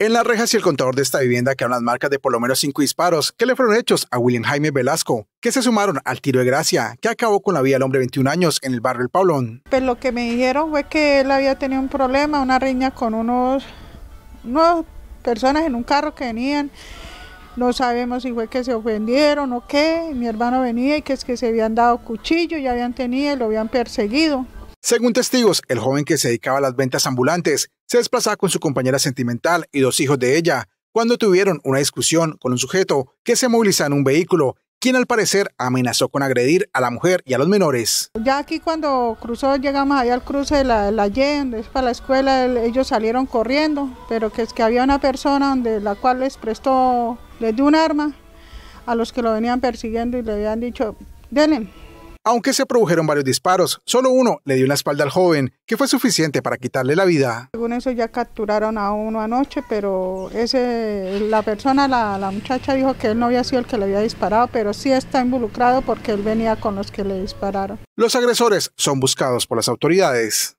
En las rejas y el contador de esta vivienda quedan las marcas de por lo menos cinco disparos que le fueron hechos a William Jaime Velasco, que se sumaron al tiro de gracia, que acabó con la vida del hombre de 21 años en el barrio El Paulón. pero pues lo que me dijeron fue que él había tenido un problema, una riña con unos, personas en un carro que venían. No sabemos si fue que se ofendieron o qué. Mi hermano venía y que es que se habían dado cuchillo, ya habían tenido y lo habían perseguido. Según testigos, el joven que se dedicaba a las ventas ambulantes se desplazaba con su compañera sentimental y dos hijos de ella cuando tuvieron una discusión con un sujeto que se movilizaba en un vehículo, quien al parecer amenazó con agredir a la mujer y a los menores. Ya aquí cuando cruzó, llegamos allá al cruce de la, la para la escuela, ellos salieron corriendo, pero que es que había una persona donde la cual les prestó, les dio un arma a los que lo venían persiguiendo y le habían dicho, denle, aunque se produjeron varios disparos, solo uno le dio en la espalda al joven, que fue suficiente para quitarle la vida. Según eso ya capturaron a uno anoche, pero ese, la persona, la muchacha dijo que él no había sido el que le había disparado, pero sí está involucrado porque él venía con los que le dispararon. Los agresores son buscados por las autoridades.